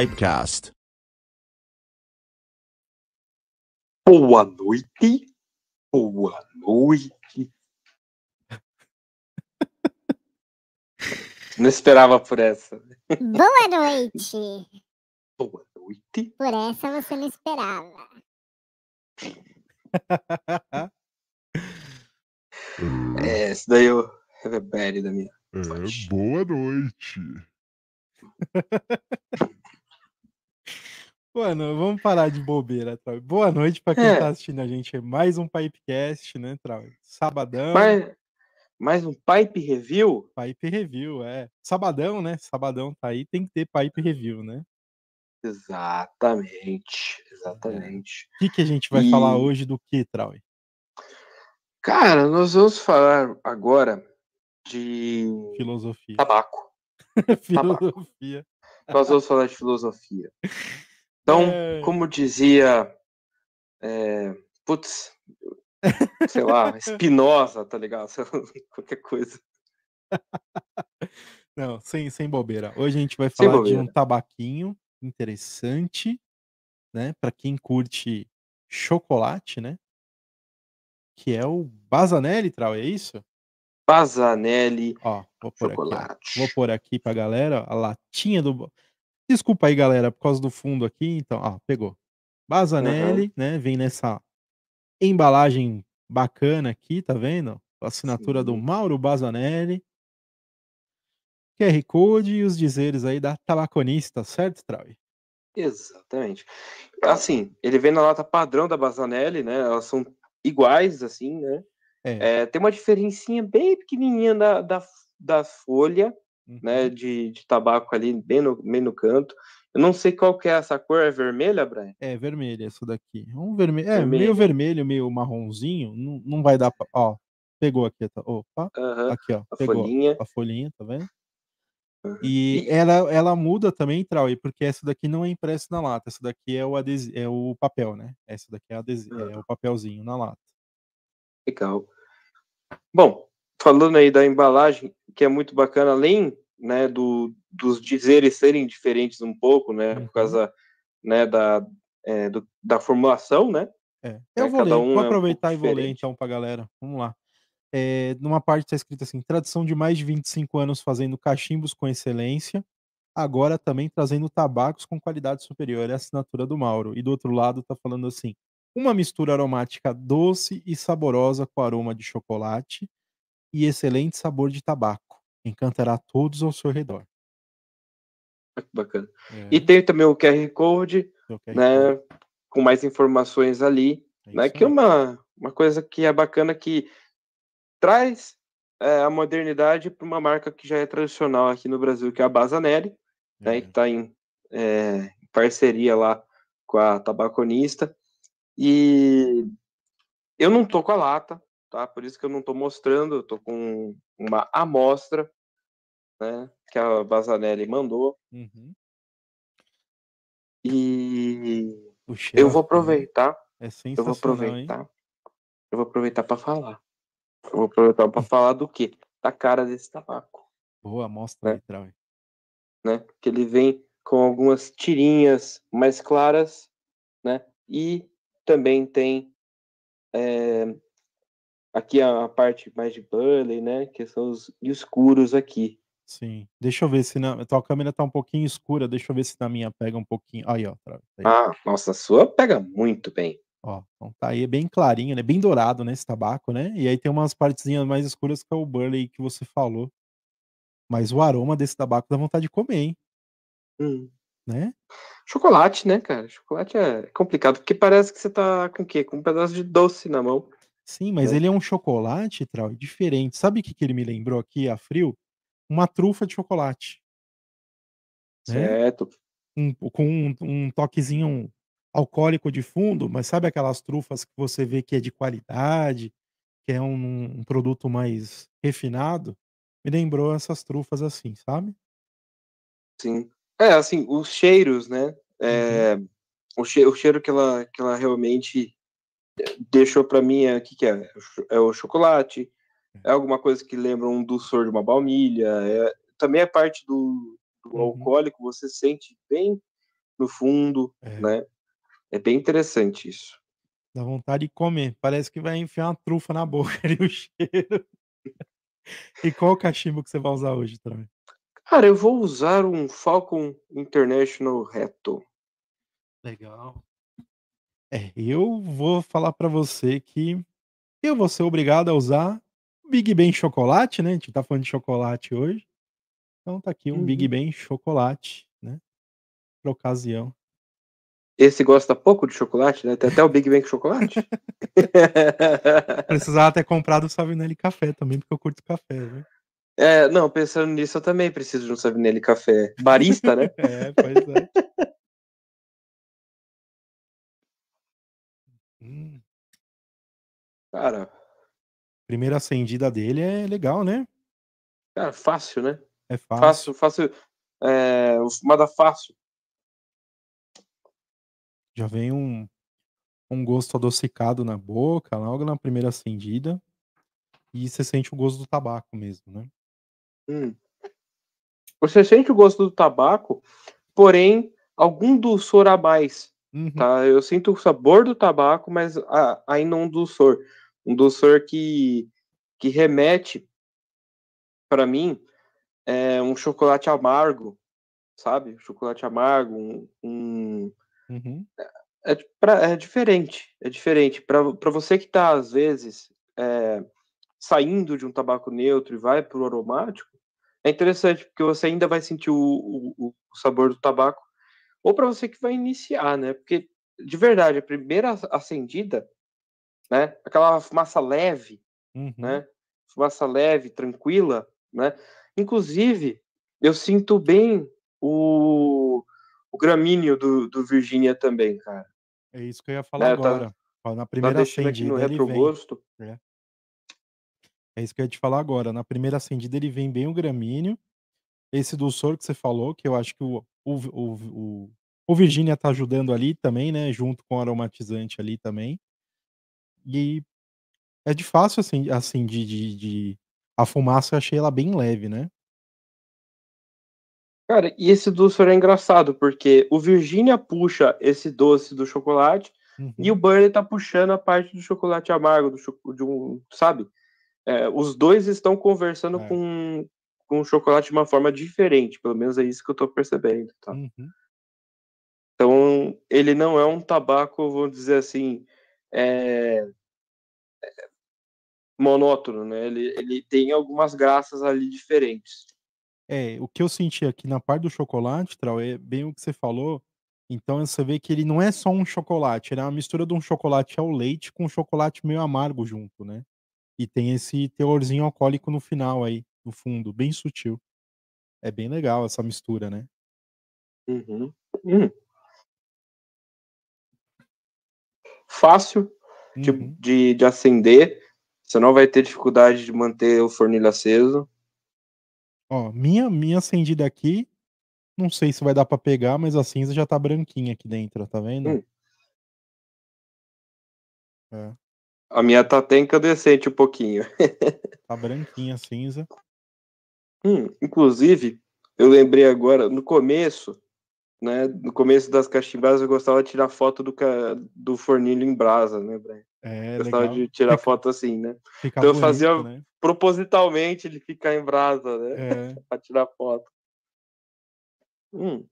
Pipecast. Boa noite. Boa noite. Não esperava por essa. Boa noite. Boa noite. Por essa você não esperava. Hum. é, daí eu é reverbere da minha. É, boa noite. Mano, vamos parar de bobeira, Trau. Boa noite para quem é. tá assistindo a gente. mais um Pipecast, né, Trau? Sabadão. Mais, mais um Pipe Review? Pipe Review, é. Sabadão, né? Sabadão tá aí, tem que ter Pipe Review, né? Exatamente, é. exatamente. O que, que a gente vai e... falar hoje do que, Trau? Cara, nós vamos falar agora de. Filosofia. Tabaco. filosofia. Tabaco. Nós vamos falar de filosofia. Então, é... como dizia. É, putz, sei lá, Espinosa, tá ligado? Qualquer coisa. Não, sem, sem bobeira. Hoje a gente vai falar de um tabaquinho interessante, né? Para quem curte chocolate, né? Que é o Bazanelli, Trau, é isso? Bazanelli. Ó, vou pôr Aqui, aqui pra galera ó, a latinha do Desculpa aí, galera, por causa do fundo aqui. Então, ó, pegou. Bazanelli, uhum. né? Vem nessa embalagem bacana aqui, tá vendo? A assinatura Sim. do Mauro Bazanelli. QR Code e os dizeres aí da Tabaconista, certo, Traui? Exatamente. Assim, ele vem na nota padrão da Bazanelli, né? Elas são iguais, assim, né? É. É, tem uma diferencinha bem pequenininha da, da, da folha, né, uhum. de, de tabaco ali, bem no, bem no canto. Eu não sei qual que é essa cor, é vermelha, Brian? É, vermelha essa daqui. É um vermelho, é, vermelho. meio vermelho, meio marronzinho, não, não vai dar pra... Ó, pegou aqui, tá? Opa, uhum, aqui, ó, a folhinha. a folhinha, tá vendo? E ela, ela muda também, Trauê, porque essa daqui não é impressa na lata, essa daqui é o, adesi é o papel, né? Essa daqui é, uhum. é o papelzinho na lata. Legal. Bom, falando aí da embalagem, que é muito bacana, além né, do, dos dizeres serem diferentes um pouco, né, por uhum. causa né, da, é, do, da formulação, né? É. Né, eu vou, ler, um vou é aproveitar um e vou ler então pra galera. Vamos lá. É, numa parte está escrito assim: tradição de mais de 25 anos fazendo cachimbos com excelência, agora também trazendo tabacos com qualidade superior. É a assinatura do Mauro. E do outro lado está falando assim: uma mistura aromática doce e saborosa com aroma de chocolate, e excelente sabor de tabaco. Encantará todos ao seu redor. Ah, bacana. É. E tem também o QR Code, o QR né? Code. Com mais informações ali. É né, que é uma, uma coisa que é bacana que traz é, a modernidade para uma marca que já é tradicional aqui no Brasil, que é a Bazanelli, né, é. né, que está em parceria lá com a tabaconista. E eu não tô com a lata, tá? Por isso que eu não estou mostrando, eu com uma amostra, né? Que a Bazanelli mandou. Uhum. E Puxa, eu vou é, aproveitar. É eu vou aproveitar. Hein? Eu vou aproveitar para falar. Eu vou aproveitar para falar do quê? Da cara desse tabaco. Boa amostra, né? Aí, né? que ele vem com algumas tirinhas mais claras, né? E também tem é, Aqui é a parte mais de Burley, né? Que são os escuros aqui. Sim. Deixa eu ver se na. Tua câmera tá um pouquinho escura, deixa eu ver se na minha pega um pouquinho. Aí, ó. Tá aí. Ah, nossa, a sua pega muito bem. Ó, então tá aí, é bem clarinho, né? Bem dourado, né? Esse tabaco, né? E aí tem umas partezinhas mais escuras que é o Burley que você falou. Mas o aroma desse tabaco dá vontade de comer, hein? Hum. Né? Chocolate, né, cara? Chocolate é complicado, porque parece que você tá com o quê? Com um pedaço de doce na mão. Sim, mas ele é um chocolate, Trau, diferente. Sabe o que, que ele me lembrou aqui, a frio? Uma trufa de chocolate. Né? Certo. Né? Um, com um, um, toquezinho alcoólico de fundo, mas sabe aquelas trufas que você vê que é de qualidade, que é um, um produto mais refinado? Me lembrou essas trufas assim, sabe? Sim. É, assim, os cheiros, né? Uhum. É, o, cheiro, o cheiro que ela, que ela realmente deixou para mim é, que, que é? É o chocolate, hum. é alguma coisa que lembra um doçor de uma baunilha, é, também é parte do, do uhum. alcoólico, você sente bem no fundo, é. né? É bem interessante isso. Dá vontade de comer, parece que vai enfiar uma trufa na boca ali o cheiro. e qual cachimbo que você vai usar hoje, também? Cara, eu vou usar um Falcon International Reto. Legal. É, eu vou falar para você que eu vou ser obrigado a usar Big Ben chocolate, né? A gente tá falando de chocolate hoje. Então tá aqui um uhum. Big Ben chocolate, né? Pra ocasião. Esse gosta pouco de chocolate, né? Tem até o Big Ben com chocolate. Precisava ter comprado o Savinelli Café também, porque eu curto café, né? É, não, pensando nisso, eu também preciso de um Savinelli Café. Barista, né? é, pois é. Cara. Primeira acendida dele é legal, né? Cara, fácil, né? É fácil. Fácil, fácil. É, o fumada fácil. Já vem um, um gosto adocicado na boca, logo na primeira acendida. E você sente o gosto do tabaco mesmo, né? Hum. Você sente o gosto do tabaco, porém, algum dulçor a mais. Uhum. Tá? Eu sinto o sabor do tabaco, mas ainda um dulçor um doçor que, que remete para mim é um chocolate amargo, sabe? Chocolate amargo, um, um... Uhum. É, é pra, é, diferente, é diferente. Para você que está, às vezes, é, saindo de um tabaco neutro e vai para o aromático, é interessante, porque você ainda vai sentir o, o, o sabor do tabaco. Ou para você que vai iniciar, né? Porque, de verdade, a primeira acendida né? Aquela fumaça leve, né, uhum. né? Fumaça leve, tranquila, né? Inclusive, eu sinto bem o, o gramíneo do, do Virginia também, cara. É isso que eu ia falar né, agora. Tá, Na primeira acendida aqui no retrogosto. É, é. é. isso que eu ia te falar agora. Na primeira acendida ele vem bem o gramíneo. Esse dulçor que você falou, que eu acho que o, o, o, o, o Virginia tá ajudando ali também, né? Junto com o aromatizante ali também. E é de fácil assim, assim de, de, de, A fumaça eu achei ela bem leve, né? Cara, e esse doce é engraçado, porque o Virginia puxa esse doce do chocolate uhum. e o uhum. Burley tá puxando a parte do chocolate amargo, do cho de um, sabe? É, os dois estão conversando é. com, com o chocolate de uma forma diferente, pelo menos é isso que eu tô percebendo, tá? Uhum. Então, ele não é um tabaco, vamos dizer assim, é, monótono, né? Ele, ele tem algumas graças ali diferentes. É, o que eu senti aqui na parte do chocolate, Trau, é bem o que você falou. Então você vê que ele não é só um chocolate, ele é uma mistura de um chocolate ao leite com um chocolate meio amargo junto, né? E tem esse teorzinho alcoólico no final aí, no fundo, bem sutil. É bem legal essa mistura, né? Uhum. Uhum. fácil uhum. de, de, de acender. Você não vai ter dificuldade de manter o fornilho aceso. Ó, minha, minha acendida aqui, não sei se vai dar para pegar, mas a cinza já tá branquinha aqui dentro, tá vendo? Hum. É. A minha tá até incandescente um pouquinho. tá branquinha a cinza. Hum, inclusive, eu lembrei agora, no começo, né? No começo das cachimbas eu gostava de tirar foto do, do fornilho em brasa, né, Brian? É, gostava legal. de tirar foto assim, né? Ficar então eu fazia né? propositalmente ele ficar em brasa, né? É. pra tirar foto. Hum.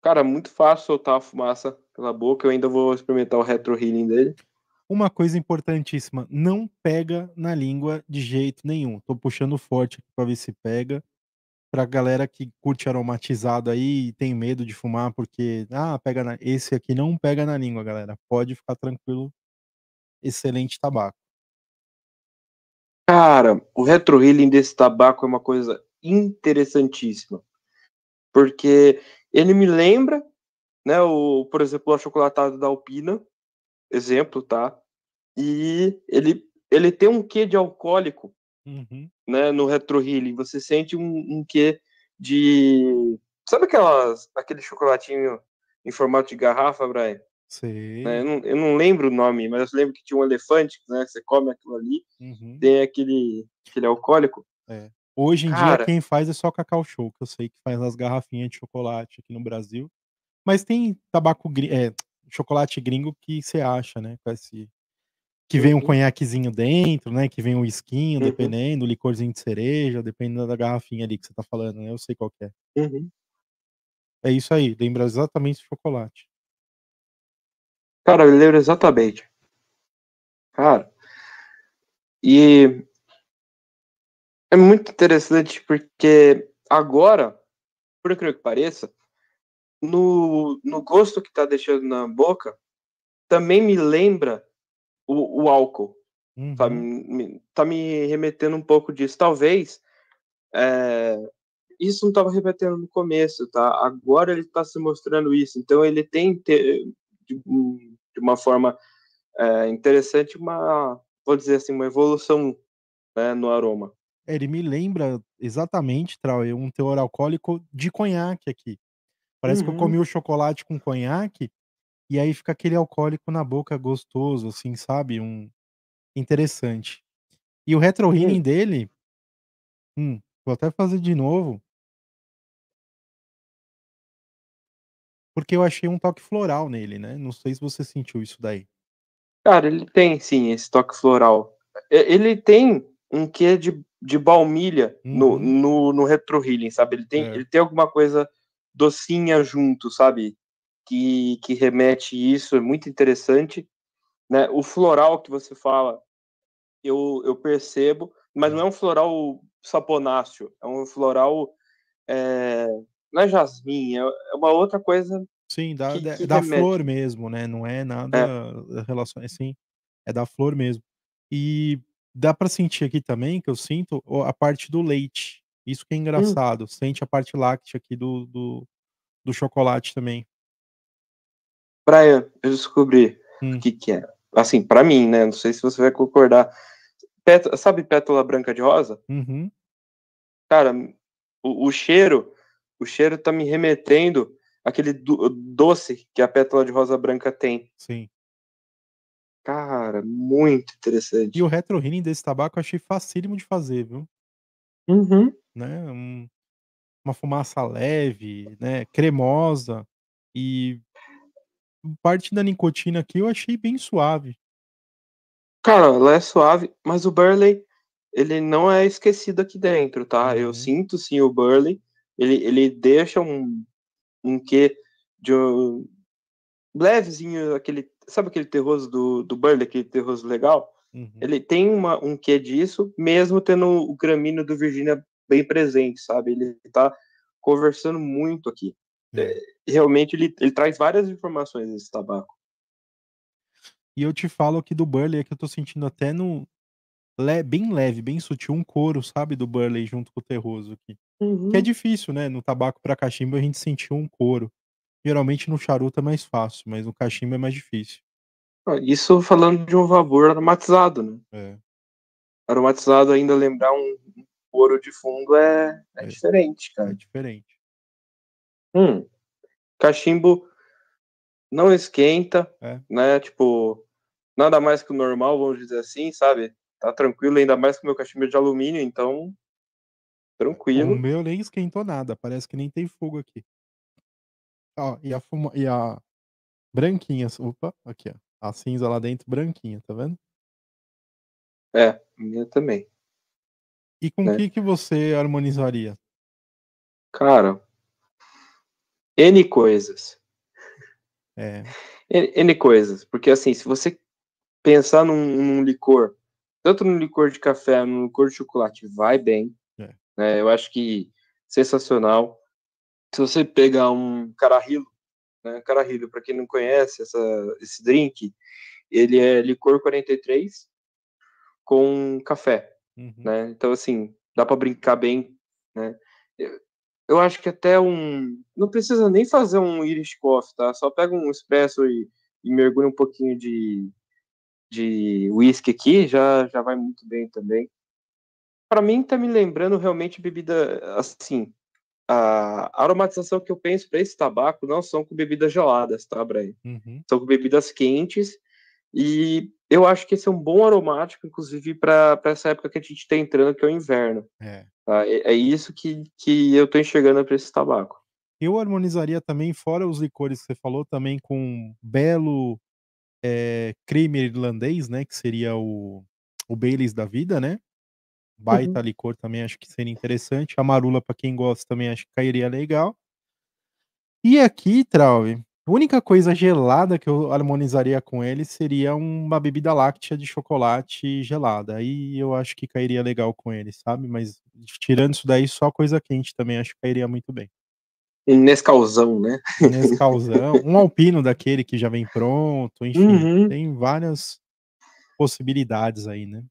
Cara, muito fácil soltar a fumaça pela boca. Eu ainda vou experimentar o retro healing dele. Uma coisa importantíssima, não pega na língua de jeito nenhum. Tô puxando forte aqui pra ver se pega para galera que curte aromatizado aí e tem medo de fumar, porque ah, pega na... esse aqui não pega na língua, galera. Pode ficar tranquilo. Excelente tabaco. Cara, o retrohealing desse tabaco é uma coisa interessantíssima. Porque ele me lembra, né, o, por exemplo, o achocolatado da Alpina, exemplo, tá? E ele ele tem um quê de alcoólico uhum. né, no retro healing. Você sente um, um quê de. Sabe aquelas, aquele chocolatinho em formato de garrafa, Brian? Sim. Né, eu, não, eu, não, lembro o nome, mas eu lembro que tinha um elefante, né? Você come aquilo ali, uhum. tem aquele, aquele alcoólico. É. Hoje em Cara... dia quem faz é só Cacau Show, que eu sei que faz as garrafinhas de chocolate aqui no Brasil. Mas tem tabaco é, chocolate gringo que você acha, né? Com esse que vem um conhaquezinho dentro, né? Que vem um esquinho, uhum. dependendo, licorzinho de cereja, dependendo da garrafinha ali que você tá falando, né? Eu sei qual é. Uhum. É isso aí, lembra exatamente o chocolate. Cara, eu lembro exatamente. Cara. E é muito interessante porque agora, por incrível que pareça, no, no gosto que tá deixando na boca, também me lembra o, o álcool. Tá uhum. Tá, me, tá me remetendo um pouco disso. Talvez é, isso não estava repetindo no começo, tá? Agora ele está se mostrando isso. Então ele tem de, de uma forma é, interessante uma, vou dizer assim, uma evolução né, no aroma. Ele me lembra exatamente, Trauê, é um teor alcoólico de conhaque aqui. Parece uhum. que eu uhum. comi o chocolate com conhaque e aí fica aquele alcoólico na boca gostoso, assim, sabe? Um interessante. E o retro healing dele, hum, vou até fazer de novo. Porque eu achei um toque floral nele, né? Não sei se você sentiu isso daí. Cara, ele tem sim esse toque floral. Ele tem um quê de, de baumilha uhum. no, no, no retro healing, sabe? Ele tem, é. ele tem alguma coisa docinha junto, sabe? que, que remete isso, é muito interessante. Né? O floral que você fala, eu, eu percebo, mas não é um floral saponáceo, é um floral. É, não é jasmim, é, é uma outra coisa. Sim, da, que, que da flor mesmo, né? Não é nada é. relação assim, é, é da flor mesmo. E dá para sentir aqui também que eu sinto a parte do leite. Isso que é hum. engraçado. Hum. Sente a parte láctea aqui do, do, do chocolate também. Brian, eu descobri hum. o que que é. Assim, para mim, né? Não sei se você vai concordar. Pét... sabe pétala branca de rosa? Uhum. Cara, o, o, cheiro, o cheiro tá me remetendo aquele do, doce que a pétala de rosa branca tem. Sim. Cara, muito interessante. E o retrohealing desse tabaco eu achei facílimo de fazer, viu? Uhum. Né? Um, uma fumaça leve, né? Cremosa e parte da nicotina aqui eu achei bem suave. Cara, ela é suave, mas o Burley, ele não é esquecido aqui dentro, tá? Eu uhum. sinto sim o Burley, ele, ele deixa um, um quê de um levezinho, aquele, sabe aquele terroso do, do Burley, aquele terroso legal? Uhum. Ele tem uma, um quê disso, mesmo tendo o gramino do Virginia bem presente, sabe? Ele tá conversando muito aqui. É, hum. realmente ele, ele traz várias informações esse tabaco. E eu te falo aqui do Burley, é que eu tô sentindo até no. Le, bem leve, bem sutil, um couro, sabe, do Burley junto com o Terroso aqui. Uhum. Que é uhum. difícil, né? No tabaco para cachimbo a gente sentiu um couro. Geralmente no charuto é mais fácil, mas no cachimbo é mais difícil. Isso falando de um vapor aromatizado, né? É. Aromatizado ainda lembrar um couro de fundo é, é, é diferente, é cara. É diferente. Hum, cachimbo não esquenta, é. né? Tipo, nada mais que o normal, vamos dizer assim, sabe? Tá tranquilo, ainda mais que o meu cachimbo é de alumínio, então tranquilo. O meu nem esquentou nada, parece que nem tem fogo aqui. Ó, e a fuma... e a branquinha, opa, aqui, ó. A cinza lá dentro branquinha, tá vendo? É, minha também. E com o né? que que você harmonizaria? Cara, N coisas. É. N, N, coisas. Porque assim, se você pensar num, num, licor, tanto no licor de café, no licor de chocolate, vai bem. É. Né? Eu acho que sensacional. Se você pegar um carahilo, né? carahilo, para quem não conhece essa, esse drink, ele é licor 43 com café, uhum. né? Então assim, dá para brincar bem, né? eu acho que até um. Não precisa nem fazer um Irish Coffee, tá? Só pega um espresso e, e mergulha um pouquinho de, de whisky aqui, já, já vai muito bem também. Para mim, tá me lembrando realmente bebida assim. A aromatização que eu penso para esse tabaco não são com bebidas geladas, tá, Brian? Uhum. São com bebidas quentes e eu acho que esse é um bom aromático, inclusive, para essa época que a gente está entrando, que é o inverno. É, tá? é, é isso que, que eu estou enxergando para esse tabaco. Eu harmonizaria também, fora os licores que você falou, também com um belo é, creamer irlandês, né? Que seria o, o Baileys da vida, né? Baita uhum. licor também acho que seria interessante. A marula para quem gosta, também acho que cairia legal. E aqui, Trauve, a única coisa gelada que eu harmonizaria com ele seria uma bebida láctea de chocolate gelada. Aí eu acho que cairia legal com ele, sabe? Mas tirando isso daí, só coisa quente também acho que cairia muito bem. Um Nescauzão, né? Nescauzão. um alpino daquele que já vem pronto. Enfim, uhum. tem várias possibilidades aí, né?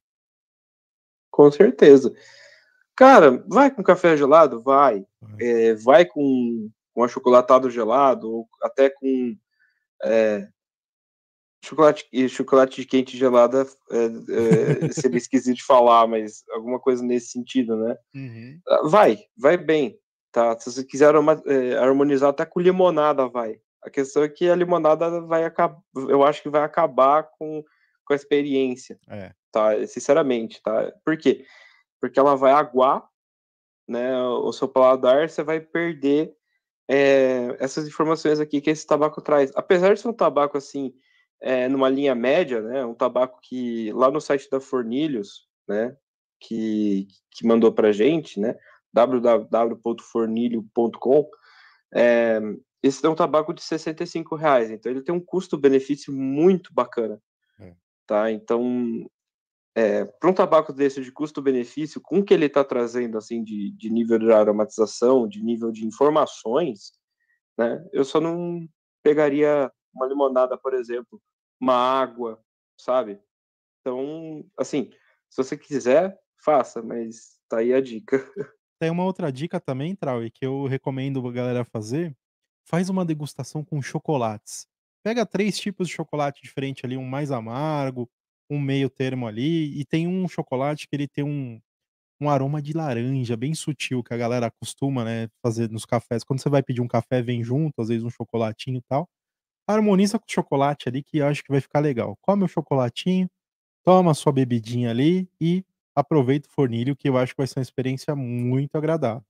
Com certeza. Cara, vai com café gelado? Vai. Vai, é, vai com com achocolatado gelado, ou até com é, chocolate, chocolate quente gelada, é, é, seria é esquisito de falar, mas alguma coisa nesse sentido, né? Uhum. Ah, vai, vai bem, tá? Se você quiser é, harmonizar até com limonada, vai. A questão é que a limonada vai acabar, eu acho que vai acabar com, com a experiência, é. tá? Sinceramente, tá? Por quê? Porque ela vai aguar, né? O seu paladar, você vai perder é, essas informações aqui que esse tabaco traz. Apesar de ser um tabaco assim, é, numa linha média, né, um tabaco que lá no site da Fornilhos, né, que, que mandou para gente, né, www.fornilho.com, é, esse é um tabaco de 65 reais, então ele tem um custo-benefício muito bacana, é. tá? Então é, para um tabaco desse de custo-benefício, com o que ele está trazendo assim de, de nível de aromatização, de nível de informações, né? Eu só não pegaria uma limonada, por exemplo, uma água, sabe? Então, assim, se você quiser, faça, mas tá aí a dica. Tem uma outra dica também, Traui, que eu recomendo a galera fazer. Faz uma degustação com chocolates. Pega três tipos de chocolate diferente ali, um mais amargo, um meio termo ali. E tem um chocolate que ele tem um, um aroma de laranja bem sutil que a galera costuma né, fazer nos cafés. Quando você vai pedir um café, vem junto, às vezes um chocolatinho e tal. Harmoniza com o chocolate ali, que eu acho que vai ficar legal. Come o chocolatinho, toma sua bebidinha ali e aproveita o fornilho, que eu acho que vai ser uma experiência muito agradável.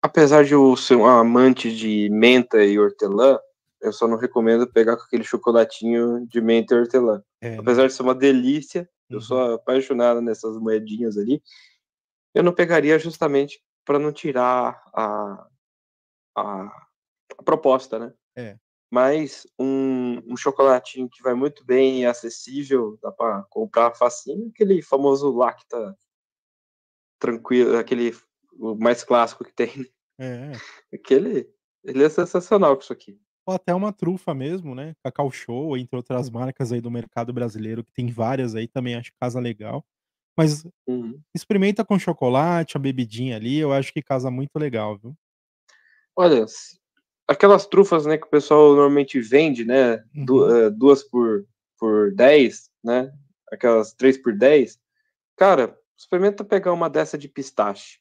Apesar de eu ser um amante de menta e hortelã, eu só não recomendo pegar com aquele chocolatinho de menta e hortelã. É, Apesar né? de ser uma delícia, uhum. eu sou uhum. apaixonado nessas moedinhas ali. Eu não pegaria justamente para não tirar a, a, a, proposta, né? É. Mas um, um, chocolatinho que vai muito bem e é acessível, dá para comprar facinho, aquele famoso lacta tranquilo, aquele o mais clássico que tem. Né? É, é. Aquele, ele é sensacional com isso aqui ou até uma trufa mesmo, né? Cacau Show, entre outras marcas aí do mercado brasileiro, que tem várias aí também, acho que casa legal. Mas uhum. experimenta com chocolate, a bebidinha ali, eu acho que casa muito legal, viu? Olha, aquelas trufas, né, que o pessoal normalmente vende, né, uhum. Eh, duas por, por 10, né, aquelas três por 10, cara, experimenta pegar uma dessa de pistache.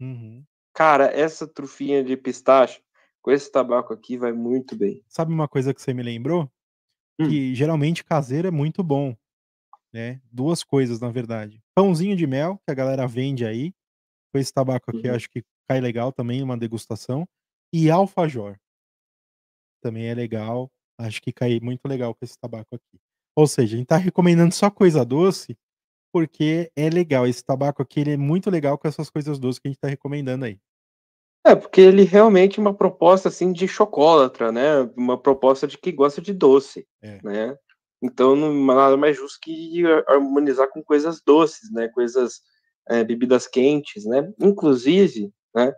Uhum. Cara, essa trufinha de pistache, com esse tabaco aqui vai muito bem. Sabe uma coisa que você me lembrou? Hum. Que geralmente caseiro é muito bom. Né? Duas coisas, na verdade. Pãozinho de mel, que a galera vende aí. Com esse tabaco aqui, uhum. acho que cai legal também, uma degustação. E alfajor. Também é legal. Acho que cai muito legal com esse tabaco aqui. Ou seja, a gente tá recomendando só coisa doce, porque é legal. Esse tabaco aqui ele é muito legal com essas coisas doces que a gente tá recomendando aí. É, porque ele realmente é uma proposta assim de chocolatra, né? Uma proposta de que gosta de doce, é. né? Então, não, nada mais justo que harmonizar com coisas doces, né? Coisas, é, bebidas quentes, né? Inclusive, né?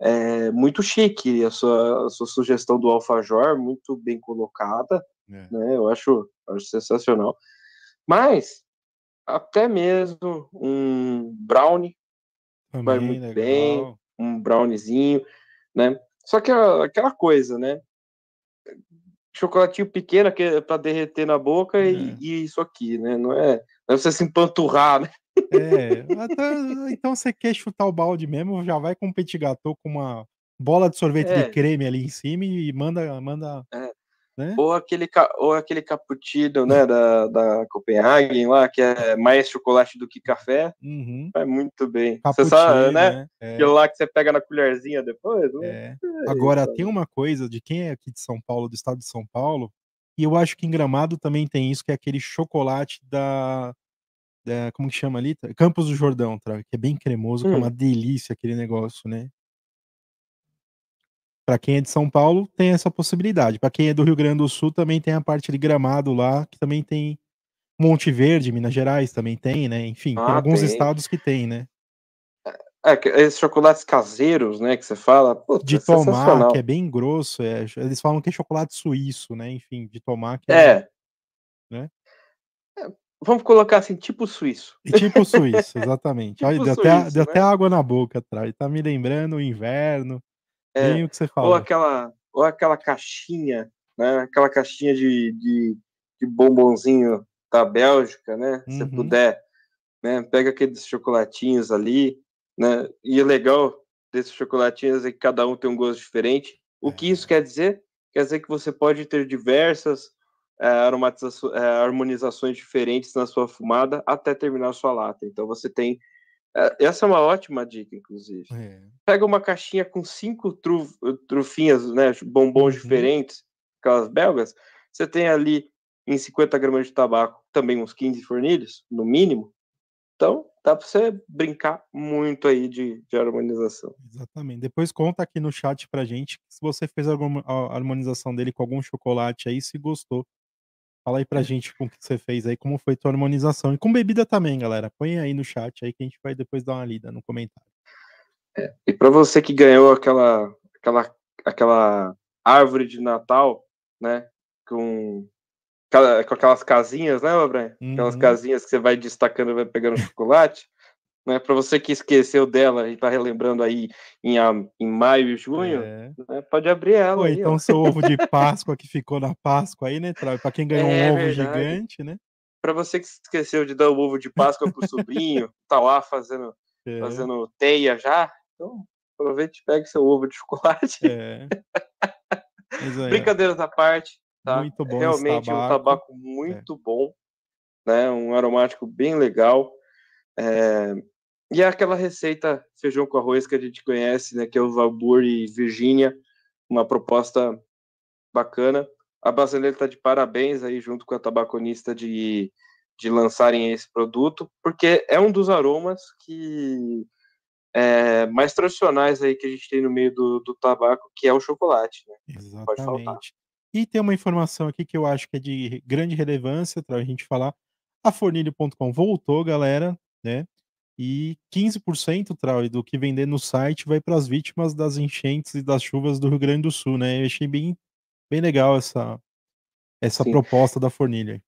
É, muito chique a sua, a sua sugestão do alfajor, muito bem colocada, é. né? Eu acho, acho sensacional. Mas, até mesmo um brownie Também vai muito legal. bem um browniezinho, né? Só que aquela coisa, né? Chocolatinho pequeno que para derreter na boca é. e, uhum. e, isso aqui, né? Não é, não é você se empanturrar, né? É, até, então você quer chutar o balde mesmo, já vai com um petit gâteau com uma bola de sorvete é. de creme ali em cima e manda manda é. Né? Ou aquele, ou aquele cappuccino, né, da, da Copenhagen lá, que é mais chocolate do que café, uhum. vai muito bem. Cappuccino, você sabe, né? né? É. Aquilo lá que você pega na colherzinha depois. É. É. Agora, tem uma coisa de quem é aqui de São Paulo, do estado de São Paulo, e eu acho que em Gramado também tem isso, que é aquele chocolate da... da como que chama ali? Campos do Jordão, que é bem cremoso, hum. que é hum. uma delícia aquele negócio, né? Para quem é de São Paulo, tem essa possibilidade. Para quem é do Rio Grande do Sul, também tem a parte de gramado lá, que também tem Monte Verde, Minas Gerais também tem, né? Enfim, ah, tem alguns tem. estados que tem, né? É, é esses chocolates caseiros, né, que você fala, de é tomar, que é bem grosso, é, eles falam que é chocolate suíço, né? Enfim, de tomar que é, é, né? vamos colocar assim, tipo suíço. E tipo suíço, exatamente. tipo Olha, deu, suíço, até, né? deu até água na boca atrás. Tá me lembrando o inverno, é, Bem o que você fala. Ou aquela, ou aquela caixinha, né? Aquela caixinha de, de, de bombonzinho da Bélgica, né? Uhum. Se puder, né? Pega aqueles chocolatinhos ali, né? E é legal desses chocolatinhos é que cada um tem um gosto diferente. O é. que isso quer dizer? Quer dizer que você pode ter diversas é, eh, aromatizações, eh, é, harmonizações diferentes na sua fumada até terminar a sua lata. Então você tem é, essa é uma ótima dica, inclusive. É. Pega uma caixinha com cinco truf, trufinhas, né, bombons uhum. diferentes, aquelas belgas. Você tem ali em 50 gramas de tabaco também uns 15 fornilhos, no mínimo. Então, dá para você brincar muito aí de, de, harmonização. Exatamente. Depois conta aqui no chat para gente se você fez alguma a harmonização dele com algum chocolate aí, se gostou Fala aí pra uhum. gente com o que você fez aí, como foi tua harmonização. E com bebida também, galera. Põe aí no chat aí que a gente vai depois dar uma lida no comentário. É, e para você que ganhou aquela, aquela, aquela árvore de Natal, né? Com, com aquelas casinhas, né, Brian? Aquelas uhum. casinhas que você vai destacando e vai pegando chocolate. Né, para você que esqueceu dela e está relembrando aí em, em maio e junho, é. né, pode abrir ela. Pô, aí, então ó. seu ovo de Páscoa que ficou na Páscoa aí, né, Para quem ganhou é, um ovo verdade. gigante, né? Para você que esqueceu de dar o ovo de Páscoa pro sobrinho, tá lá fazendo, é. fazendo teia já, então aproveite e pegue seu ovo de chocolate. É. Brincadeiras à parte, tá? Muito bom Realmente tabaco. um tabaco muito é. bom, né? Um aromático bem legal. É, e é aquela receita feijão com arroz que a gente conhece, né, que é o Valbur e Virgínia, uma proposta bacana. A Brasileira está de parabéns aí junto com a tabaconista de, de lançarem esse produto, porque é um dos aromas que é, mais tradicionais aí que a gente tem no meio do, do tabaco, que é o chocolate. Né? Exatamente. Pode E tem uma informação aqui que eu acho que é de grande relevância para a gente falar. A fornilho.com voltou, galera, né? e 15% Trau, do que vender no site vai para as vítimas das enchentes e das chuvas do Rio Grande do Sul, né? Eu achei bem, bem legal essa, essa proposta da fornilha.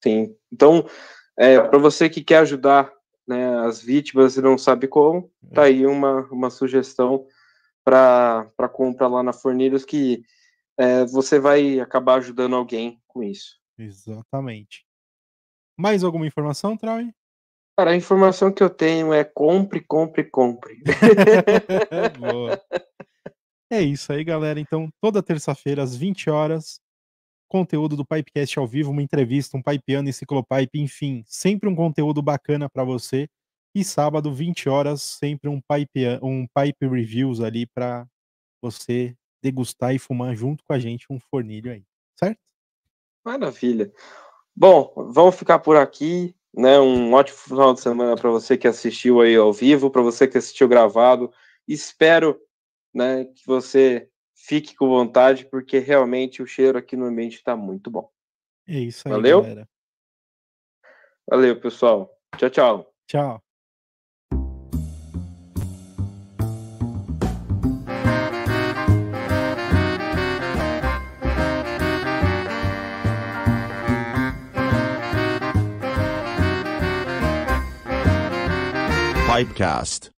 Sim. Então, é, para você que quer ajudar né, as vítimas e não sabe como, é. tá aí uma, uma sugestão para compra lá na Fornilha, que é, você vai acabar ajudando alguém com isso. Exatamente. Mais alguma informação, Trau? Cara, a informação que eu tenho é compre, compre, compre. Boa. É isso aí, galera. Então, toda terça-feira, às 20 horas, conteúdo do Pipecast ao vivo, uma entrevista, um pipeano, enciclopipe, enfim, sempre um conteúdo bacana para você. E sábado, 20 horas, sempre um pipe, um pipe reviews ali para você degustar e fumar junto com a gente um fornilho aí, certo? Maravilha. Bom, vamos ficar por aqui né? Um ótimo final de semana para você que assistiu aí ao vivo, para você que assistiu gravado. Espero, né, que você fique com vontade, porque realmente o cheiro aqui no ambiente está muito bom. É isso aí, Valeu? Galera. Valeu, pessoal. Tchau, tchau. Tchau. typecast.